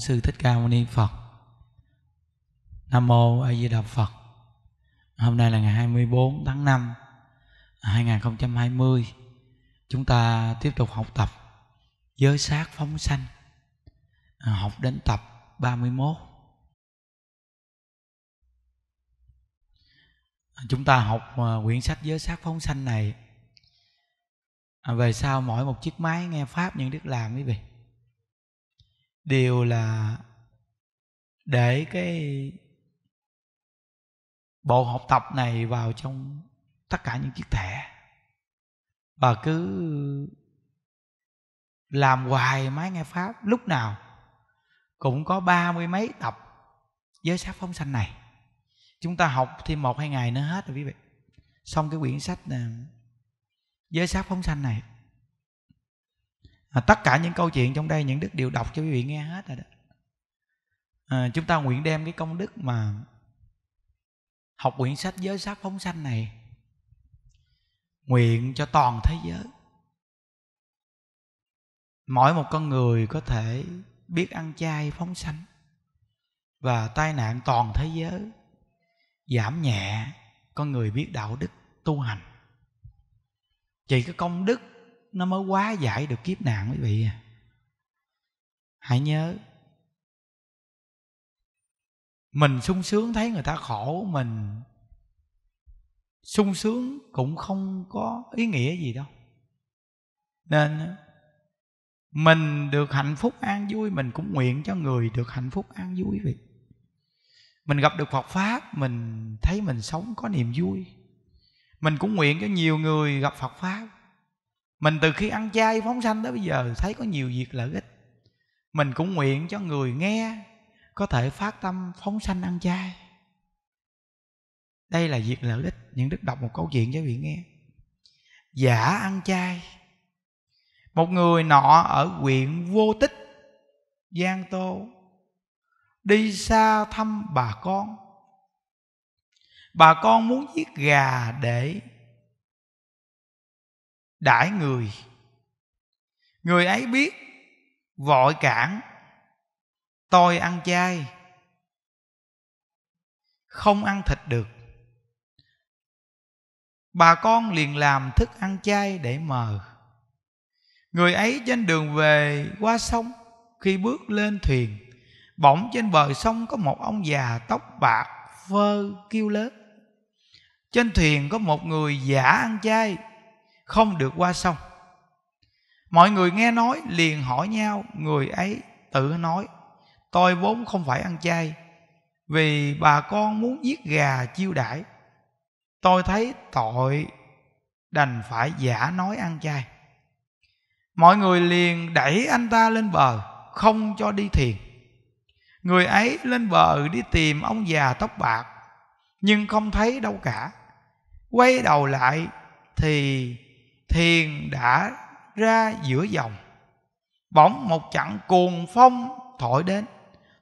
Sư Thích Ca Mâu Ni Phật Nam Mô A Di Đà Phật Hôm nay là ngày 24 tháng 5 2020 Chúng ta tiếp tục học tập Giới sát phóng sanh à, Học đến tập 31 Chúng ta học à, quyển sách giới sát phóng sanh này à, Về sau mỗi một chiếc máy nghe Pháp những đức làm quý vị đều là để cái bộ học tập này vào trong tất cả những chiếc thẻ và cứ làm hoài mấy nghe pháp lúc nào cũng có ba mươi mấy tập giới sắc phóng sanh này chúng ta học thêm một hai ngày nữa hết rồi quý vị xong cái quyển sách này, ờ, giới sắc phóng sanh này à, tất cả những câu chuyện trong đây những đức đều đọc cho quý vị nghe hết rồi đó à, chúng ta nguyện đem cái công đức mà học quyển sách giới sát phóng sanh này nguyện cho toàn thế giới mỗi một con người có thể biết ăn chay phóng sanh và tai nạn toàn thế giới giảm nhẹ con người biết đạo đức tu hành chỉ có công đức nó mới quá giải được kiếp nạn quý vị à hãy nhớ mình sung sướng thấy người ta khổ mình sung sướng cũng không có ý nghĩa gì đâu nên mình được hạnh phúc an vui mình cũng nguyện cho người được hạnh phúc an vui vậy mình gặp được phật pháp mình thấy mình sống có niềm vui mình cũng nguyện cho nhiều người gặp phật pháp mình từ khi ăn chay phóng sanh tới bây giờ thấy có nhiều việc lợi ích mình cũng nguyện cho người nghe có thể phát tâm phóng sanh ăn chay đây là việc lợi ích những đức đọc một câu chuyện cho vị nghe giả ăn chay một người nọ ở huyện vô tích giang tô đi xa thăm bà con bà con muốn giết gà để đãi người người ấy biết vội cản tôi ăn chay không ăn thịt được bà con liền làm thức ăn chay để mờ người ấy trên đường về qua sông khi bước lên thuyền bỗng trên bờ sông có một ông già tóc bạc phơ kêu lớn trên thuyền có một người giả ăn chay không được qua sông mọi người nghe nói liền hỏi nhau người ấy tự nói tôi vốn không phải ăn chay vì bà con muốn giết gà chiêu đãi tôi thấy tội đành phải giả nói ăn chay mọi người liền đẩy anh ta lên bờ không cho đi thiền người ấy lên bờ đi tìm ông già tóc bạc nhưng không thấy đâu cả quay đầu lại thì thiền đã ra giữa dòng bỗng một chặng cuồng phong thổi đến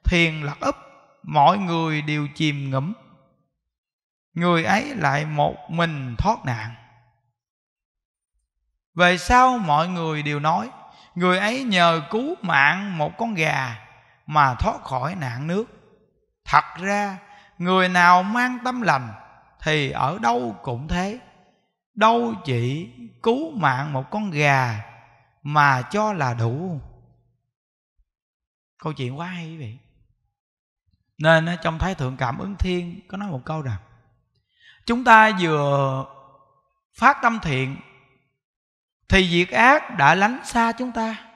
thiền lật úp mọi người đều chìm ngẫm người ấy lại một mình thoát nạn về sau mọi người đều nói người ấy nhờ cứu mạng một con gà mà thoát khỏi nạn nước thật ra người nào mang tâm lành thì ở đâu cũng thế đâu chỉ cứu mạng một con gà mà cho là đủ câu chuyện quá hay vậy. nên trong thái thượng cảm ứng thiên có nói một câu rằng chúng ta vừa phát tâm thiện thì việc ác đã lánh xa chúng ta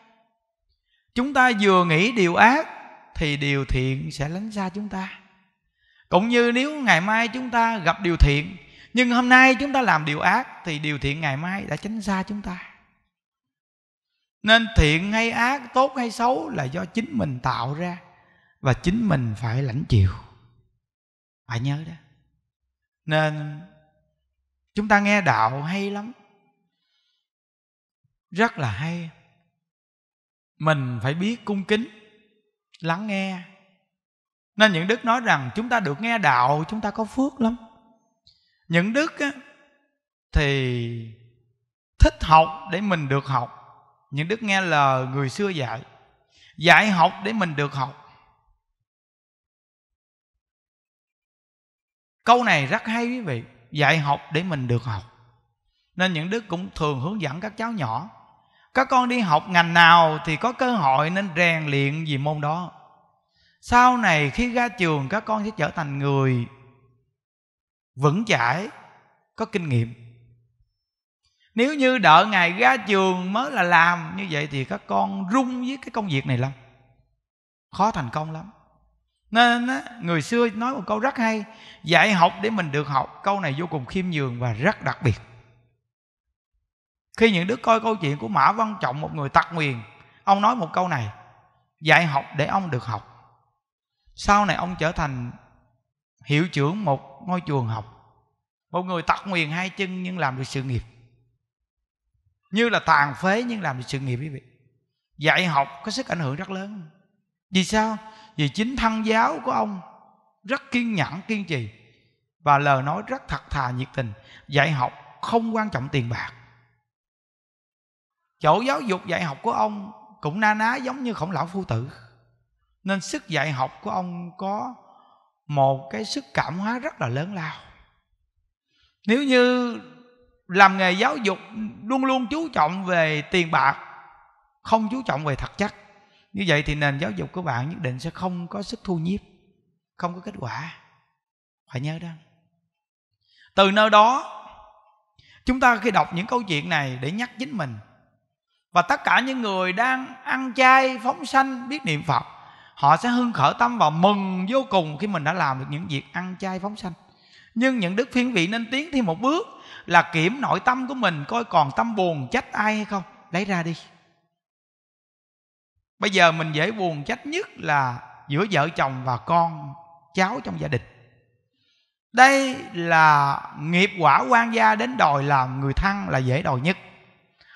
chúng ta vừa nghĩ điều ác thì điều thiện sẽ lánh xa chúng ta cũng như nếu ngày mai chúng ta gặp điều thiện nhưng hôm nay chúng ta làm điều ác thì điều thiện ngày mai đã tránh xa chúng ta nên thiện hay ác tốt hay xấu là do chính mình tạo ra và chính mình phải lãnh chịu phải nhớ đó nên chúng ta nghe đạo hay lắm rất là hay mình phải biết cung kính lắng nghe nên những đức nói rằng chúng ta được nghe đạo chúng ta có phước lắm những đức á, thì thích học để mình được học những đức nghe lời người xưa dạy dạy học để mình được học câu này rất hay quý vị dạy học để mình được học nên những đức cũng thường hướng dẫn các cháu nhỏ các con đi học ngành nào thì có cơ hội nên rèn luyện gì môn đó sau này khi ra trường các con sẽ trở thành người vững chãi có kinh nghiệm nếu như đợi ngày ra trường mới là làm như vậy thì các con rung với cái công việc này lắm khó thành công lắm nên người xưa nói một câu rất hay dạy học để mình được học câu này vô cùng khiêm nhường và rất đặc biệt khi những đứa coi câu chuyện của mã văn trọng một người tặc nguyền ông nói một câu này dạy học để ông được học sau này ông trở thành hiệu trưởng một ngôi trường học một người tật nguyền hai chân nhưng làm được sự nghiệp như là tàn phế nhưng làm được sự nghiệp quý vị dạy học có sức ảnh hưởng rất lớn vì sao vì chính thân giáo của ông rất kiên nhẫn kiên trì và lời nói rất thật thà nhiệt tình dạy học không quan trọng tiền bạc chỗ giáo dục dạy học của ông cũng na ná giống như khổng lão phu tử nên sức dạy học của ông có một cái sức cảm hóa rất là lớn lao nếu như làm nghề giáo dục luôn luôn chú trọng về tiền bạc không chú trọng về thật chất như vậy thì nền giáo dục của bạn nhất định sẽ không có sức thu nhiếp không có kết quả phải nhớ đó từ nơi đó chúng ta khi đọc những câu chuyện này để nhắc chính mình và tất cả những người đang ăn chay phóng sanh biết niệm phật họ sẽ hưng khởi tâm và mừng vô cùng khi mình đã làm được những việc ăn chay phóng sanh nhưng những đức phiên vị nên tiến thêm một bước là kiểm nội tâm của mình coi còn tâm buồn trách ai hay không lấy ra đi bây giờ mình dễ buồn trách nhất là giữa vợ chồng và con cháu trong gia đình đây là nghiệp quả quan gia đến đòi làm người thân là dễ đòi nhất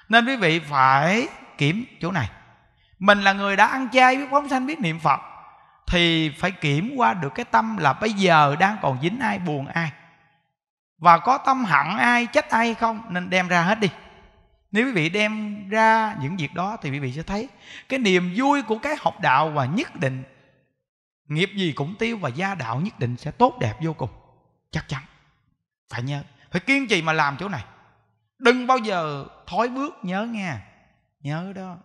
nên quý vị phải kiểm chỗ này mình là người đã ăn chay biết phóng sanh biết niệm phật thì phải kiểm qua được cái tâm là bây giờ đang còn dính ai buồn ai và có tâm hận ai trách ai không nên đem ra hết đi nếu quý vị đem ra những việc đó thì quý vị sẽ thấy cái niềm vui của cái học đạo và nhất định nghiệp gì cũng tiêu và gia đạo nhất định sẽ tốt đẹp vô cùng chắc chắn phải nhớ phải kiên trì mà làm chỗ này đừng bao giờ thói bước nhớ nghe nhớ đó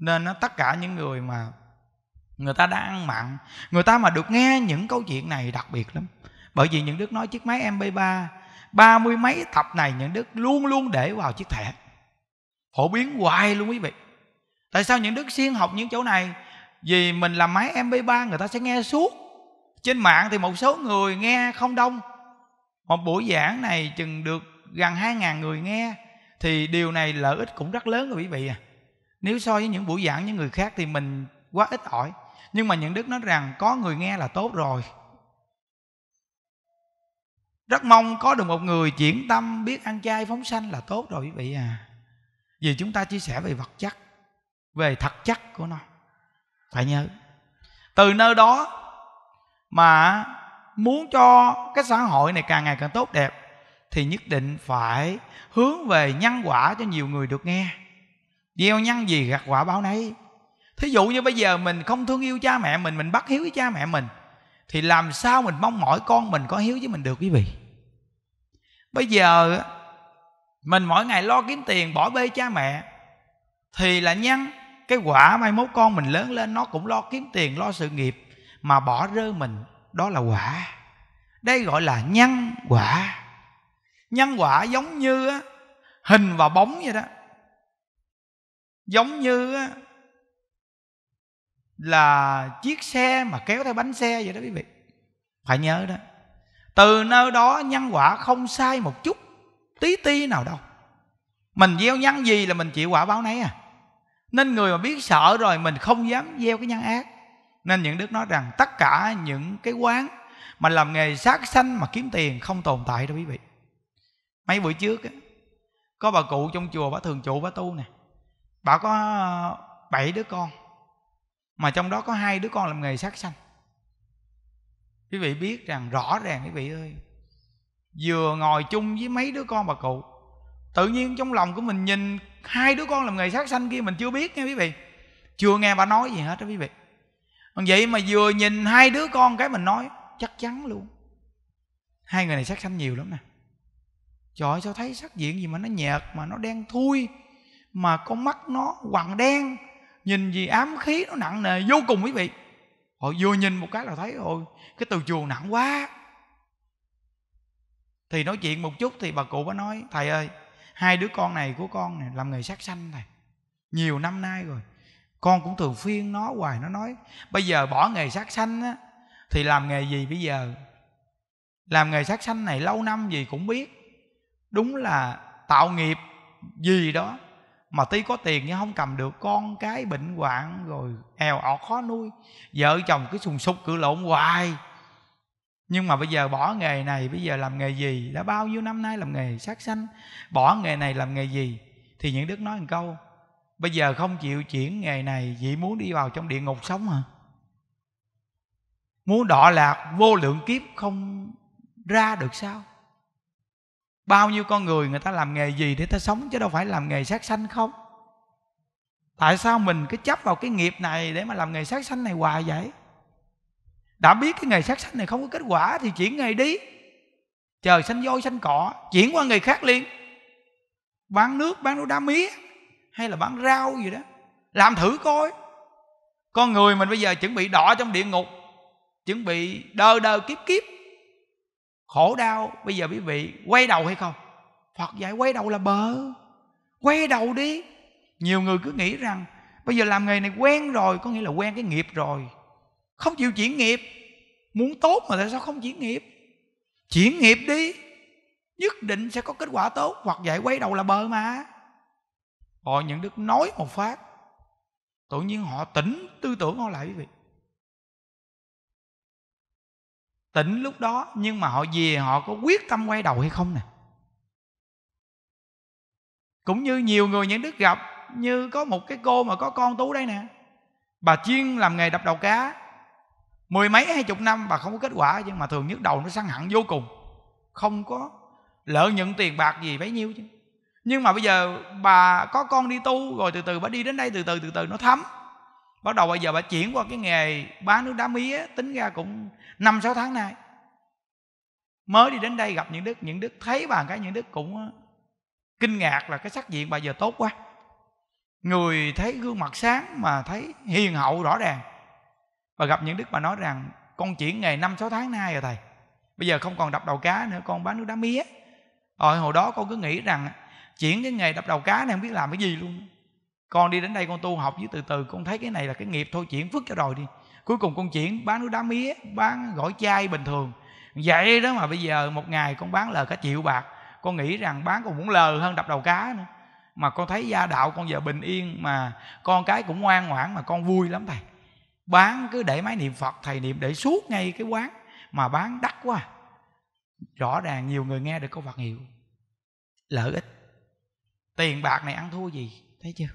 nên tất cả những người mà người ta đang ăn mặn người ta mà được nghe những câu chuyện này đặc biệt lắm bởi vì những đức nói chiếc máy mp 3 ba mươi mấy tập này những đức luôn luôn để vào chiếc thẻ phổ biến hoài luôn quý vị tại sao những đức siêng học những chỗ này vì mình làm máy mp3 người ta sẽ nghe suốt trên mạng thì một số người nghe không đông một buổi giảng này chừng được gần 2.000 người nghe thì điều này lợi ích cũng rất lớn rồi quý vị à nếu so với những buổi giảng những người khác thì mình quá ít ỏi nhưng mà những đức nói rằng có người nghe là tốt rồi rất mong có được một người chuyển tâm biết ăn chay phóng sanh là tốt rồi quý vị à vì chúng ta chia sẻ về vật chất về thật chất của nó phải nhớ từ nơi đó mà muốn cho cái xã hội này càng ngày càng tốt đẹp thì nhất định phải hướng về nhân quả cho nhiều người được nghe gieo nhân gì gặt quả báo nấy thí dụ như bây giờ mình không thương yêu cha mẹ mình mình bắt hiếu với cha mẹ mình thì làm sao mình mong mỏi con mình có hiếu với mình được quý vị bây giờ mình mỗi ngày lo kiếm tiền bỏ bê cha mẹ thì là nhân cái quả mai mốt con mình lớn lên nó cũng lo kiếm tiền lo sự nghiệp mà bỏ rơi mình đó là quả đây gọi là nhân quả nhân quả giống như hình và bóng vậy đó giống như là chiếc xe mà kéo theo bánh xe vậy đó quý vị phải nhớ đó từ nơi đó nhân quả không sai một chút tí ti nào đâu mình gieo nhân gì là mình chịu quả báo nấy à nên người mà biết sợ rồi mình không dám gieo cái nhân ác nên những đức nói rằng tất cả những cái quán mà làm nghề sát sanh mà kiếm tiền không tồn tại đâu quý vị mấy buổi trước có bà cụ trong chùa bà thường trụ bà tu nè bà có ờ, bảy đứa con mà trong đó có hai đứa con làm nghề sát sanh quý vị biết rằng rõ ràng quý vị ơi vừa ngồi chung với mấy đứa con bà cụ tự nhiên trong lòng của mình nhìn hai đứa con làm nghề sát sanh kia mình chưa biết nha quý vị chưa nghe bà nói gì hết đó quý vị vậy mà vừa nhìn hai đứa con cái mình nói chắc chắn luôn hai người này sát sanh nhiều lắm nè trời ơi sao thấy sắc diện gì mà nó nhạt mà nó đen thui mà con mắt nó hoàng đen nhìn gì ám khí nó nặng nề vô cùng quý vị họ vừa nhìn một cái là thấy ôi cái từ chùa nặng quá thì nói chuyện một chút thì bà cụ bà nói thầy ơi hai đứa con này của con này làm nghề sát sanh thầy nhiều năm nay rồi con cũng thường phiên nó hoài nó nói bây giờ bỏ nghề sát sanh á thì làm nghề gì bây giờ làm nghề sát sanh này lâu năm gì cũng biết đúng là tạo nghiệp gì đó mà tuy có tiền nhưng không cầm được con cái bệnh hoạn rồi eo ọt khó nuôi vợ chồng cứ sùng sục cự lộn hoài nhưng mà bây giờ bỏ nghề này bây giờ làm nghề gì đã bao nhiêu năm nay làm nghề sát sanh bỏ nghề này làm nghề gì thì những đức nói một câu bây giờ không chịu chuyển nghề này vậy muốn đi vào trong địa ngục sống hả muốn đọa lạc vô lượng kiếp không ra được sao bao nhiêu con người người ta làm nghề gì để ta sống chứ đâu phải làm nghề sát sanh không tại sao mình cứ chấp vào cái nghiệp này để mà làm nghề sát sanh này hoài vậy đã biết cái nghề sát sanh này không có kết quả thì chuyển nghề đi chờ sanh voi sanh cỏ chuyển qua nghề khác liền bán nước bán đồ đá mía hay là bán rau gì đó làm thử coi con người mình bây giờ chuẩn bị đỏ trong địa ngục chuẩn bị đơ đơ kiếp kiếp khổ đau bây giờ quý vị quay đầu hay không phật dạy quay đầu là bờ quay đầu đi nhiều người cứ nghĩ rằng bây giờ làm nghề này quen rồi có nghĩa là quen cái nghiệp rồi không chịu chuyển nghiệp muốn tốt mà tại sao không chuyển nghiệp chuyển nghiệp đi nhất định sẽ có kết quả tốt hoặc dạy quay đầu là bờ mà họ những đức nói một phát tự nhiên họ tỉnh tư tưởng họ lại quý vị tỉnh lúc đó nhưng mà họ về họ có quyết tâm quay đầu hay không nè cũng như nhiều người những đức gặp như có một cái cô mà có con tú đây nè bà chuyên làm nghề đập đầu cá mười mấy hai chục năm bà không có kết quả nhưng mà thường nhức đầu nó săn hẳn vô cùng không có lợi nhận tiền bạc gì bấy nhiêu chứ nhưng mà bây giờ bà có con đi tu rồi từ từ bà đi đến đây từ từ từ từ nó thấm bắt đầu bây giờ bà chuyển qua cái nghề bán nước đá mía tính ra cũng năm sáu tháng nay mới đi đến đây gặp những đức những đức thấy bà cái những đức cũng ờ, kinh ngạc là cái sắc diện bà giờ tốt quá người thấy gương mặt sáng mà thấy hiền hậu rõ ràng và gặp những đức bà nói rằng con chuyển nghề năm sáu tháng nay rồi thầy bây giờ không còn đập đầu cá nữa con bán nước đá mía rồi ờ, hồi đó con cứ nghĩ rằng chuyển cái nghề đập đầu cá này không biết làm cái gì luôn con đi đến đây con tu học với từ từ con thấy cái này là cái nghiệp thôi chuyển phước cho rồi đi cuối cùng con chuyển bán đá mía bán gỏi chai bình thường vậy đó mà bây giờ một ngày con bán lời cả triệu bạc con nghĩ rằng bán còn muốn lờ hơn đập đầu cá nữa mà con thấy gia đạo con giờ bình yên mà con cái cũng ngoan ngoãn mà con vui lắm thầy bán cứ để máy niệm phật thầy niệm để suốt ngay cái quán mà bán đắt quá rõ ràng nhiều người nghe được câu phật hiệu lợi ích tiền bạc này ăn thua gì thấy chưa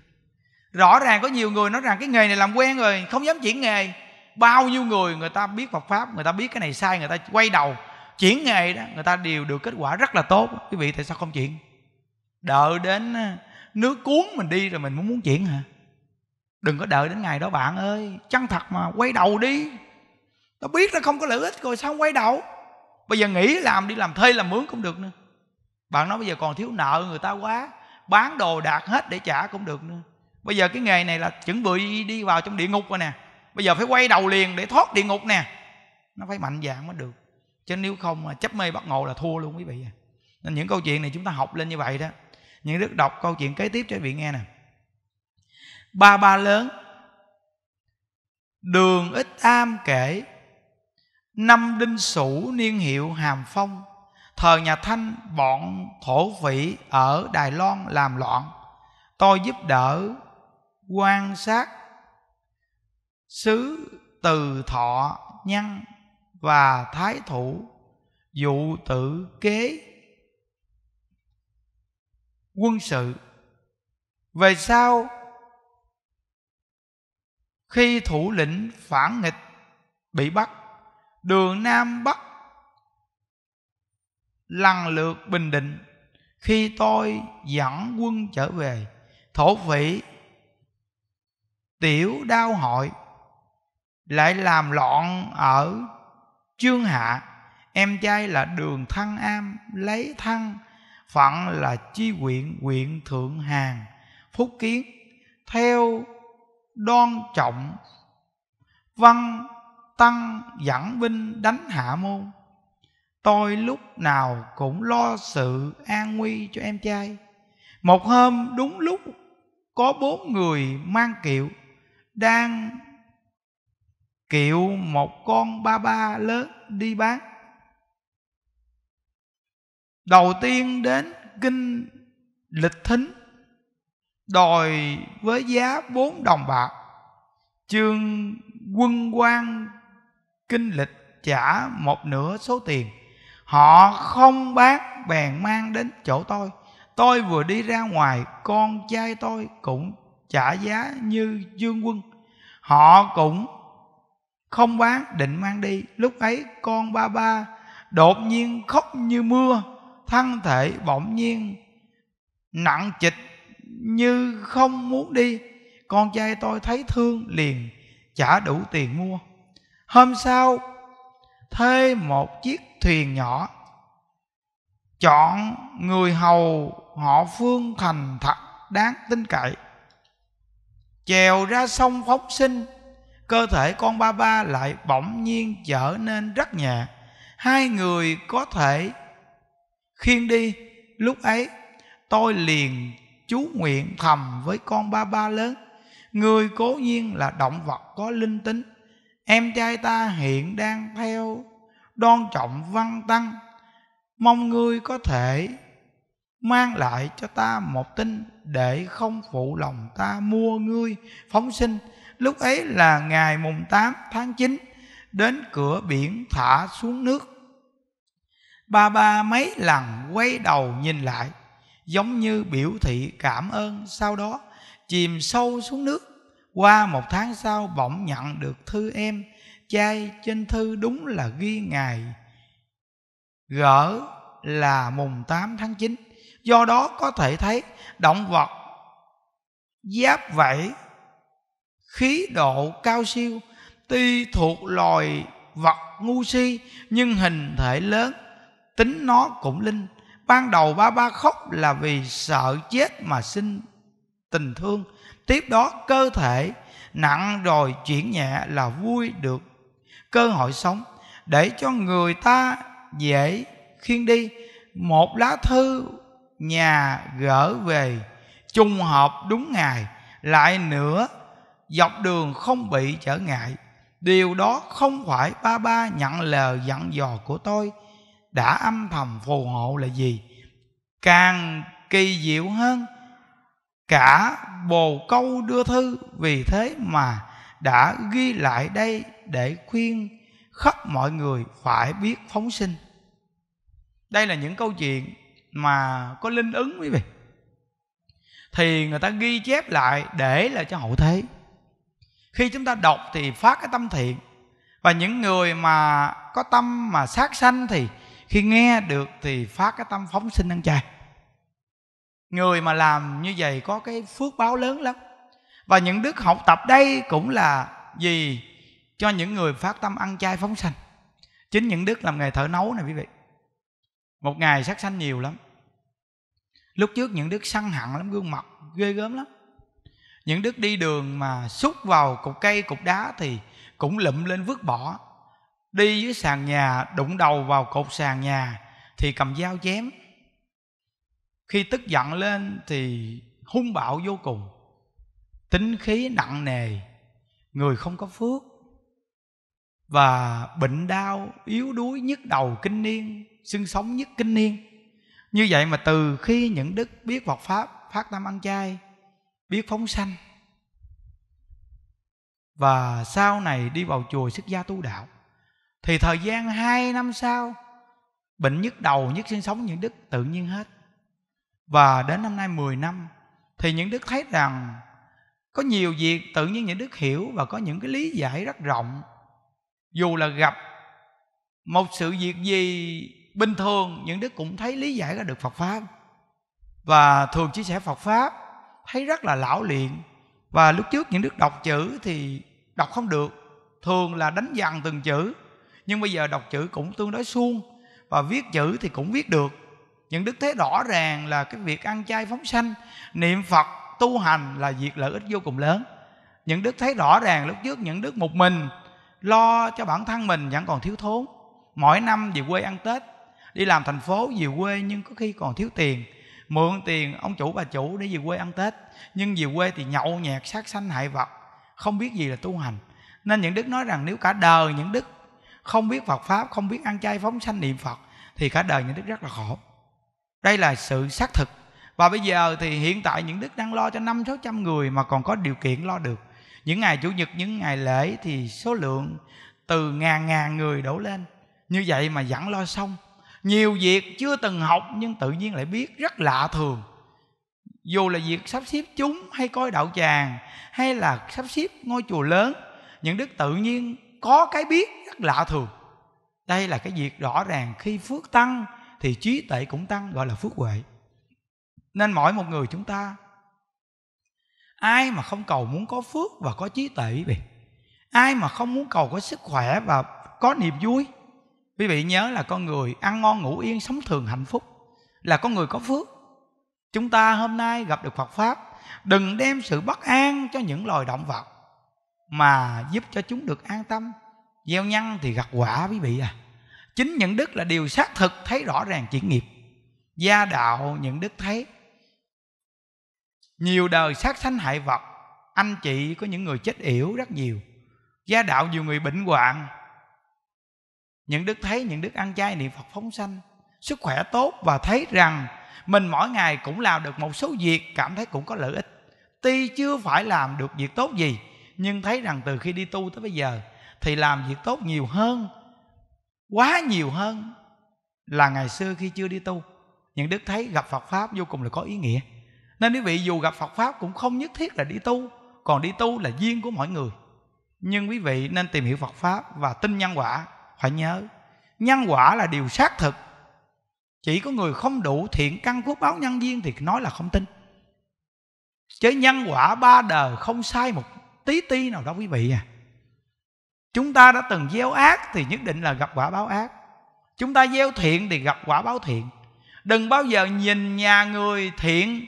rõ ràng có nhiều người nói rằng cái nghề này làm quen rồi không dám chuyển nghề bao nhiêu người người ta biết Phật pháp người ta biết cái này sai người ta quay đầu chuyển nghề đó người ta đều được kết quả rất là tốt quý vị tại sao không chuyển đợi đến ờ, nước cuốn mình đi rồi mình muốn muốn chuyển hả đừng có đợi đến ngày đó bạn ơi chân thật mà quay đầu đi nó biết nó không có lợi ích rồi sao không quay đầu bây giờ nghỉ làm đi làm thuê làm mướn cũng được nữa bạn nói bây giờ còn thiếu nợ người ta quá bán đồ đạt hết để trả cũng được nữa bây giờ cái nghề này là chuẩn bị đi vào trong địa ngục rồi nè bây giờ phải quay đầu liền để thoát địa ngục nè nó phải mạnh dạng mới được chứ nếu không mà chấp mê bắt ngộ là thua luôn quý vị à. nên những câu chuyện này chúng ta học lên như vậy đó những đức đọc câu chuyện kế tiếp cho quý vị nghe nè ba ba lớn đường ít am kể năm đinh sủ niên hiệu hàm phong thờ nhà thanh bọn thổ phỉ ở đài loan làm loạn tôi giúp đỡ quan sát xứ từ thọ nhân và thái thủ dụ tử kế quân sự về sau khi thủ lĩnh phản nghịch bị bắt đường nam bắc lần lượt bình định khi tôi dẫn quân trở về thổ phỉ tiểu đao hội lại làm loạn ở chương hạ em trai là đường thăng am lấy thăng phận là chi huyện huyện thượng hàng phúc kiến theo đoan trọng văn tăng dẫn binh đánh hạ môn tôi lúc nào cũng lo sự an nguy cho em trai một hôm đúng lúc có bốn người mang kiệu đang kiệu một con ba ba lớn đi bán đầu tiên đến kinh lịch thính đòi với giá bốn đồng bạc chương quân quan kinh lịch trả một nửa số tiền họ không bán bèn mang đến chỗ tôi tôi vừa đi ra ngoài con trai tôi cũng trả giá như dương quân họ cũng không bán định mang đi lúc ấy con ba ba đột nhiên khóc như mưa thân thể bỗng nhiên nặng chịch như không muốn đi con trai tôi thấy thương liền trả đủ tiền mua hôm sau thuê một chiếc thuyền nhỏ chọn người hầu họ phương thành thật đáng tin cậy Chèo ra sông phóng sinh Cơ thể con ba ba lại bỗng nhiên trở nên rất nhẹ Hai người có thể khiêng đi Lúc ấy tôi liền chú nguyện thầm với con ba ba lớn Người cố nhiên là động vật có linh tính Em trai ta hiện đang theo Đoan trọng văn tăng Mong ngươi có thể Mang lại cho ta một tin để không phụ lòng ta mua ngươi phóng sinh lúc ấy là ngày mùng 8 tháng 9 đến cửa biển thả xuống nước ba ba mấy lần quay đầu nhìn lại giống như biểu thị cảm ơn sau đó chìm sâu xuống nước qua một tháng sau bỗng nhận được thư em chai trên thư đúng là ghi ngày gỡ là mùng 8 tháng 9 do đó có thể thấy động vật giáp vảy khí độ cao siêu tuy thuộc loài vật ngu si nhưng hình thể lớn tính nó cũng linh ban đầu ba ba khóc là vì sợ chết mà sinh tình thương tiếp đó cơ thể nặng rồi chuyển nhẹ là vui được cơ hội sống để cho người ta dễ khiên đi một lá thư nhà gỡ về chung họp đúng ngày lại nữa dọc đường không bị trở ngại điều đó không phải ba ba nhận lời dặn dò của tôi đã âm thầm phù hộ là gì càng kỳ diệu hơn cả bồ câu đưa thư vì thế mà đã ghi lại đây để khuyên khắp mọi người phải biết phóng sinh đây là những câu chuyện mà có linh ứng quý vị thì người ta ghi chép lại để là cho hậu thế khi chúng ta đọc thì phát cái tâm thiện và những người mà có tâm mà sát sanh thì khi nghe được thì phát cái tâm phóng sinh ăn chay người mà làm như vậy có cái phước báo lớn lắm và những đức học tập đây cũng là gì cho những người phát tâm ăn chay phóng sanh chính những đức làm nghề thợ nấu này quý vị một ngày sát sanh nhiều lắm lúc trước những đức săn hẳn lắm gương mặt ghê gớm lắm những đức đi đường mà xúc vào cục cây cục đá thì cũng lụm lên vứt bỏ đi dưới sàn nhà đụng đầu vào cột sàn nhà thì cầm dao chém khi tức giận lên thì hung bạo vô cùng tính khí nặng nề người không có phước và bệnh đau yếu đuối nhức đầu kinh niên xương sống nhất kinh niên như vậy mà từ khi những đức biết Phật pháp phát tâm ăn chay biết phóng sanh và sau này đi vào chùa xuất gia tu đạo thì thời gian 2 năm sau bệnh nhức đầu nhất sinh sống những đức tự nhiên hết và đến năm nay 10 năm thì những đức thấy rằng có nhiều việc tự nhiên những đức hiểu và có những cái lý giải rất rộng dù là gặp một sự việc gì bình thường những đứa cũng thấy lý giải ra được phật pháp và thường chia sẻ phật pháp thấy rất là lão luyện và lúc trước những đứa đọc chữ thì đọc không được thường là đánh dằn từng chữ nhưng bây giờ đọc chữ cũng tương đối suông và viết chữ thì cũng viết được những đức thấy rõ ràng là cái việc ăn chay phóng sanh niệm phật tu hành là việc lợi ích vô cùng lớn những đức thấy rõ ràng lúc trước những đức một mình lo cho bản thân mình vẫn còn thiếu thốn mỗi năm về quê ăn tết đi làm thành phố về quê nhưng có khi còn thiếu tiền mượn tiền ông chủ bà chủ để về quê ăn tết nhưng về quê thì nhậu nhẹt sát sanh hại vật không biết gì là tu hành nên những đức nói rằng nếu cả đời những đức không biết Phật pháp không biết ăn chay phóng sanh niệm Phật thì cả đời những đức rất là khổ đây là sự xác thực và bây giờ thì hiện tại những đức đang lo cho năm sáu trăm người mà còn có điều kiện lo được những ngày chủ nhật những ngày lễ thì số lượng từ ngàn ngàn người đổ lên như vậy mà vẫn lo xong nhiều việc chưa từng học nhưng tự nhiên lại biết rất lạ thường dù là việc sắp xếp chúng hay coi đạo tràng hay là sắp xếp ngôi chùa lớn những đức tự nhiên có cái biết rất lạ thường đây là cái việc rõ ràng khi phước tăng thì trí tuệ cũng tăng gọi là phước huệ nên mỗi một người chúng ta ai mà không cầu muốn có phước và có trí tuệ vậy ai mà không muốn cầu có sức khỏe và có niềm vui quý vị nhớ là con người ăn ngon ngủ yên sống thường hạnh phúc là con người có phước chúng ta hôm nay gặp được phật pháp đừng đem sự bất an cho những loài động vật mà giúp cho chúng được an tâm gieo nhân thì gặt quả quý vị à chính những đức là điều xác thực thấy rõ ràng chuyển nghiệp gia đạo những đức thấy nhiều đời sát sanh hại vật anh chị có những người chết yểu rất nhiều gia đạo nhiều người bệnh hoạn những đức thấy những đức ăn chay niệm phật phóng sanh sức khỏe tốt và thấy rằng mình mỗi ngày cũng làm được một số việc cảm thấy cũng có lợi ích tuy chưa phải làm được việc tốt gì nhưng thấy rằng từ khi đi tu tới bây giờ thì làm việc tốt nhiều hơn quá nhiều hơn là ngày xưa khi chưa đi tu những đức thấy gặp phật pháp vô cùng là có ý nghĩa nên quý vị dù gặp phật pháp cũng không nhất thiết là đi tu còn đi tu là duyên của mọi người nhưng quý vị nên tìm hiểu phật pháp và tin nhân quả phải nhớ nhân quả là điều xác thực chỉ có người không đủ thiện căn phước báo nhân duyên thì nói là không tin chứ nhân quả ba đời không sai một tí ti nào đó quý vị à chúng ta đã từng gieo ác thì nhất định là gặp quả báo ác chúng ta gieo thiện thì gặp quả báo thiện đừng bao giờ nhìn nhà người thiện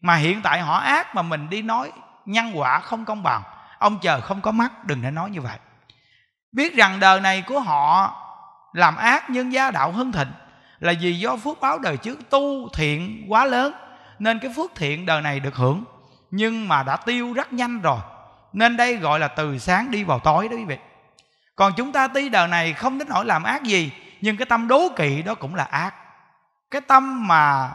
mà hiện tại họ ác mà mình đi nói nhân quả không công bằng ông trời không có mắt đừng để nói như vậy biết rằng đời này của họ làm ác nhưng gia đạo hưng thịnh là vì do phước báo đời trước tu thiện quá lớn nên cái phước thiện đời này được hưởng nhưng mà đã tiêu rất nhanh rồi nên đây gọi là từ sáng đi vào tối đó quý vị còn chúng ta tuy đời này không đến nỗi làm ác gì nhưng cái tâm đố kỵ đó cũng là ác cái tâm mà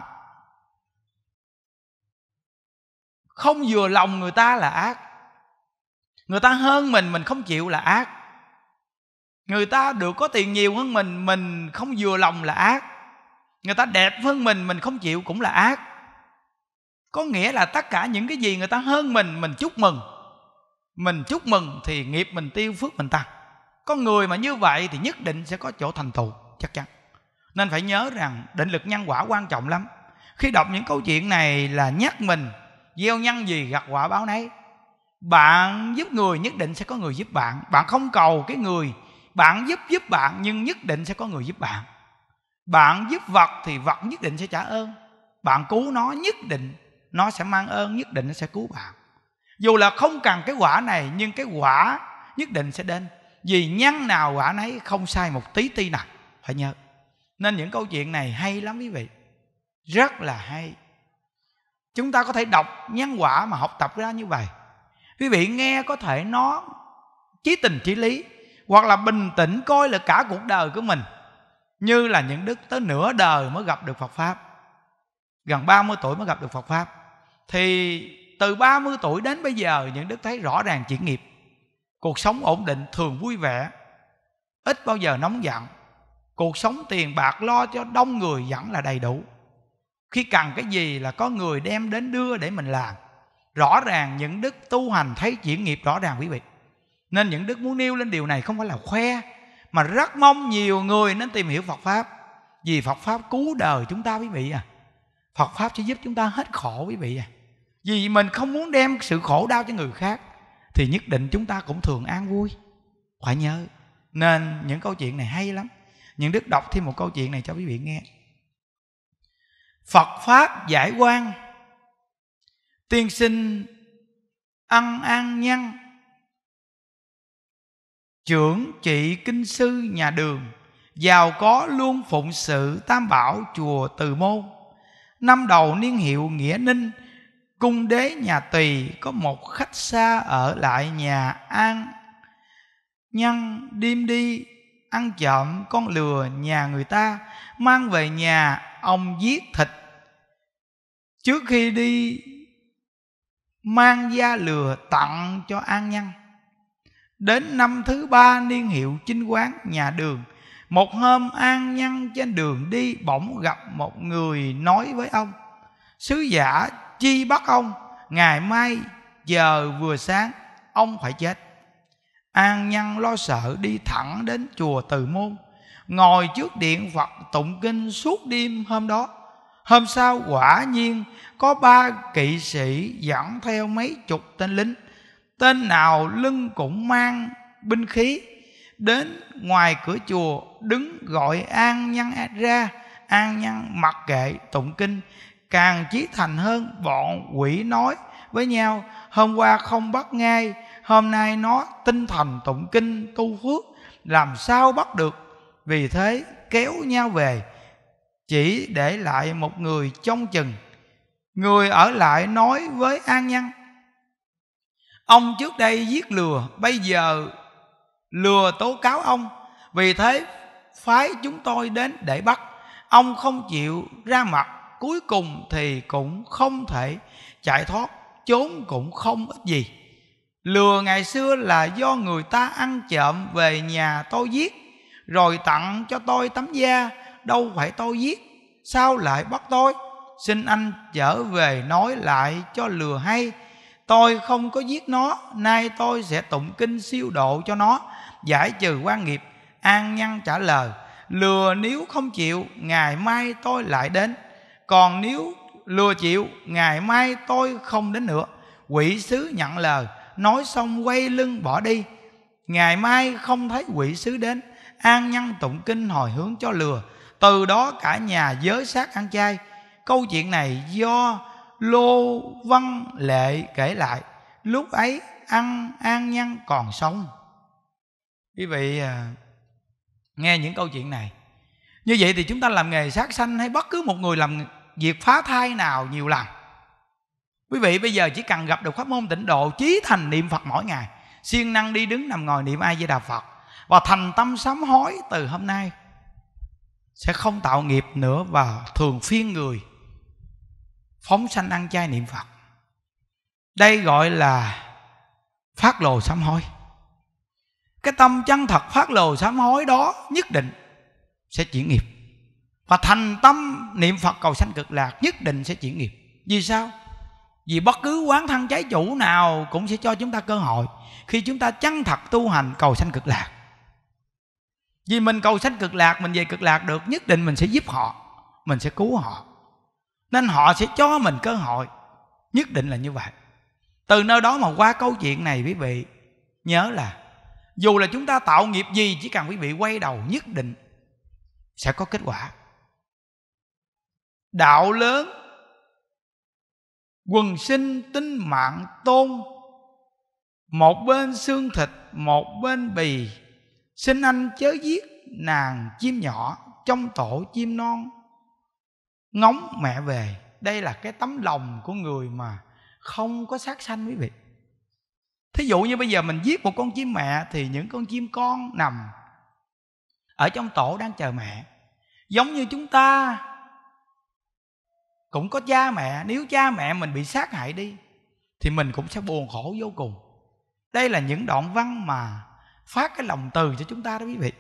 không vừa lòng người ta là ác người ta hơn mình mình không chịu là ác người ta được có tiền nhiều hơn mình mình không vừa lòng là ác người ta đẹp hơn mình mình không chịu cũng là ác có nghĩa là tất cả những cái gì người ta hơn mình mình chúc mừng mình chúc mừng thì nghiệp mình tiêu phước mình tăng con người mà như vậy thì nhất định sẽ có chỗ thành tựu chắc chắn nên phải nhớ rằng định lực nhân quả quan trọng lắm khi đọc những câu chuyện này là nhắc mình gieo nhân gì gặt quả báo nấy bạn giúp người nhất định sẽ có người giúp bạn bạn không cầu cái người bạn giúp giúp bạn nhưng nhất định sẽ có người giúp bạn bạn giúp vật thì vật nhất định sẽ trả ơn bạn cứu nó nhất định nó sẽ mang ơn nhất định nó sẽ cứu bạn dù là không cần cái quả này nhưng cái quả nhất định sẽ đến vì nhân nào quả nấy không sai một tí ti nào phải nhớ nên những câu chuyện này hay lắm quý vị rất là hay chúng ta có thể đọc nhân quả mà học tập ra như vậy quý vị nghe có thể nó trí tình trí lý hoặc là bình tĩnh coi là cả cuộc đời của mình như là những đức tới nửa đời mới gặp được Phật pháp gần 30 tuổi mới gặp được Phật pháp thì từ 30 tuổi đến bây giờ những đức thấy rõ ràng chuyển nghiệp cuộc sống ổn định thường vui vẻ ít bao giờ nóng giận cuộc sống tiền bạc lo cho đông người vẫn là đầy đủ khi cần cái gì là có người đem đến đưa để mình làm rõ ràng những đức tu hành thấy chuyển nghiệp rõ ràng quý vị nên những đức muốn nêu lên điều này không phải là khoe mà rất mong nhiều người nên tìm hiểu phật pháp vì phật pháp cứu đời chúng ta quý vị à phật pháp sẽ giúp chúng ta hết khổ quý vị à vì mình không muốn đem sự khổ đau cho người khác thì nhất định chúng ta cũng thường an vui phải nhớ nên những câu chuyện này hay lắm những đức đọc thêm một câu chuyện này cho quý vị nghe phật pháp giải quan tiên sinh ăn ăn nhăn trưởng trị kinh sư nhà đường giàu có luôn phụng sự tam bảo chùa từ môn năm đầu niên hiệu nghĩa ninh cung đế nhà tùy có một khách xa ở lại nhà an nhân đêm đi ăn trộm con lừa nhà người ta mang về nhà ông giết thịt trước khi đi mang da lừa tặng cho an nhân Đến năm thứ ba niên hiệu chinh quán nhà đường Một hôm an nhăn trên đường đi Bỗng gặp một người nói với ông Sứ giả chi bắt ông Ngày mai giờ vừa sáng Ông phải chết An nhăn lo sợ đi thẳng đến chùa Từ Môn Ngồi trước điện Phật tụng kinh suốt đêm hôm đó Hôm sau quả nhiên có ba kỵ sĩ dẫn theo mấy chục tên lính tên nào lưng cũng mang binh khí đến ngoài cửa chùa đứng gọi an nhân ra an nhân mặc kệ tụng kinh càng chí thành hơn bọn quỷ nói với nhau hôm qua không bắt ngay hôm nay nó tinh thần tụng kinh tu phước làm sao bắt được vì thế kéo nhau về chỉ để lại một người trong chừng người ở lại nói với an nhân ông trước đây giết lừa bây giờ lừa tố cáo ông vì thế phái chúng tôi đến để bắt ông không chịu ra mặt cuối cùng thì cũng không thể chạy thoát trốn cũng không ít gì lừa ngày xưa là do người ta ăn trộm về nhà tôi giết rồi tặng cho tôi tấm da đâu phải tôi giết sao lại bắt tôi xin anh trở về nói lại cho lừa hay tôi không có giết nó nay tôi sẽ tụng kinh siêu độ cho nó giải trừ quan nghiệp an nhân trả lời lừa nếu không chịu ngày mai tôi lại đến còn nếu lừa chịu ngày mai tôi không đến nữa quỷ sứ nhận lời nói xong quay lưng bỏ đi ngày mai không thấy quỷ sứ đến an nhân tụng kinh hồi hướng cho lừa từ đó cả nhà giới sát ăn chay câu chuyện này do Lô Văn Lệ kể lại Lúc ấy ăn an nhân còn sống Quý vị à, nghe những câu chuyện này Như vậy thì chúng ta làm nghề sát sanh Hay bất cứ một người làm việc phá thai nào nhiều lần Quý vị bây giờ chỉ cần gặp được pháp môn tịnh độ Chí thành niệm Phật mỗi ngày siêng năng đi đứng nằm ngồi niệm ai với đà Phật Và thành tâm sám hối từ hôm nay Sẽ không tạo nghiệp nữa và thường phiên người phóng sanh ăn chay niệm phật đây gọi là phát lồ sám hối cái tâm chân thật phát lồ sám hối đó nhất định sẽ chuyển nghiệp và thành tâm niệm phật cầu sanh cực lạc nhất định sẽ chuyển nghiệp vì sao vì bất cứ quán thân trái chủ nào cũng sẽ cho chúng ta cơ hội khi chúng ta chân thật tu hành cầu sanh cực lạc vì mình cầu sanh cực lạc mình về cực lạc được nhất định mình sẽ giúp họ mình sẽ cứu họ nên họ sẽ cho mình cơ hội nhất định là như vậy từ nơi đó mà qua câu chuyện này quý vị nhớ là dù là chúng ta tạo nghiệp gì chỉ cần quý vị quay đầu nhất định sẽ có kết quả đạo lớn quần sinh tinh mạng tôn một bên xương thịt một bên bì xin anh chớ giết nàng chim nhỏ trong tổ chim non ngóng mẹ về đây là cái tấm lòng của người mà không có sát sanh quý vị thí dụ như bây giờ mình giết một con chim mẹ thì những con chim con nằm ở trong tổ đang chờ mẹ giống như chúng ta cũng có cha mẹ nếu cha mẹ mình bị sát hại đi thì mình cũng sẽ buồn khổ vô cùng đây là những đoạn văn mà phát cái lòng từ cho chúng ta đó quý vị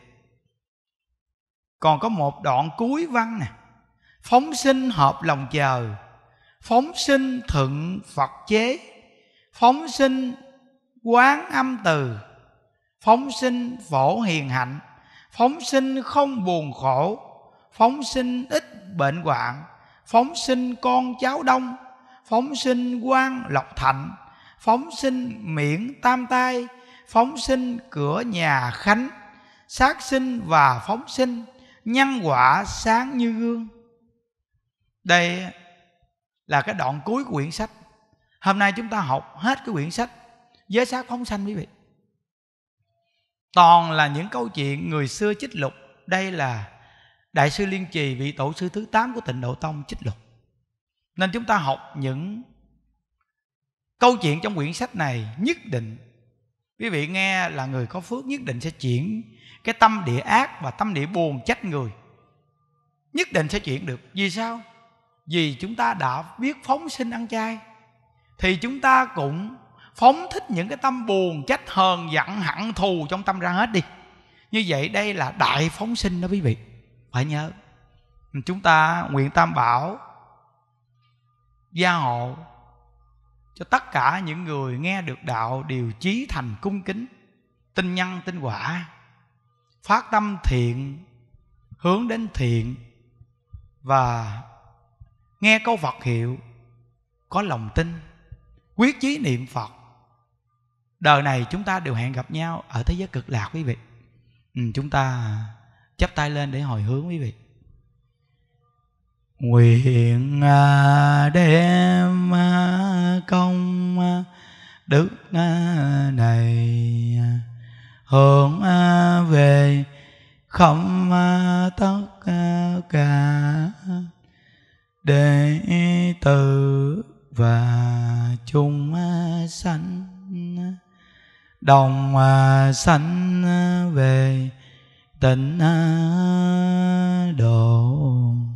còn có một đoạn cuối văn nè phóng sinh hợp lòng chờ phóng sinh thuận phật chế phóng sinh quán âm từ phóng sinh phổ hiền hạnh phóng sinh không buồn khổ phóng sinh ít bệnh hoạn phóng sinh con cháu đông phóng sinh quan lộc thạnh phóng sinh miễn tam tai phóng sinh cửa nhà khánh sát sinh và phóng sinh nhân quả sáng như gương đây là cái đoạn cuối của quyển sách hôm nay chúng ta học hết cái quyển sách giới sát phóng sanh quý vị toàn là những câu chuyện người xưa chích lục đây là đại sư liên trì vị tổ sư thứ 8 của tịnh độ tông chích lục nên chúng ta học những câu chuyện trong quyển sách này nhất định quý vị nghe là người có phước nhất định sẽ chuyển cái tâm địa ác và tâm địa buồn trách người nhất định sẽ chuyển được vì sao vì chúng ta đã biết phóng sinh ăn chay thì chúng ta cũng phóng thích những cái tâm buồn trách hờn giận hận thù trong tâm ra hết đi như vậy đây là đại phóng sinh đó quý vị phải nhớ chúng ta nguyện tam bảo gia hộ cho tất cả những người nghe được đạo đều chí thành cung kính tinh nhân tinh quả phát tâm thiện hướng đến thiện và nghe câu Phật hiệu có lòng tin quyết chí niệm Phật đời này chúng ta đều hẹn gặp nhau ở thế giới cực lạc quý vị ừ, chúng ta chắp tay lên để hồi hướng quý vị nguyện à, đem à, công à, đức này hướng về không tất cả đệ tử và chung sanh đồng sanh về tịnh độ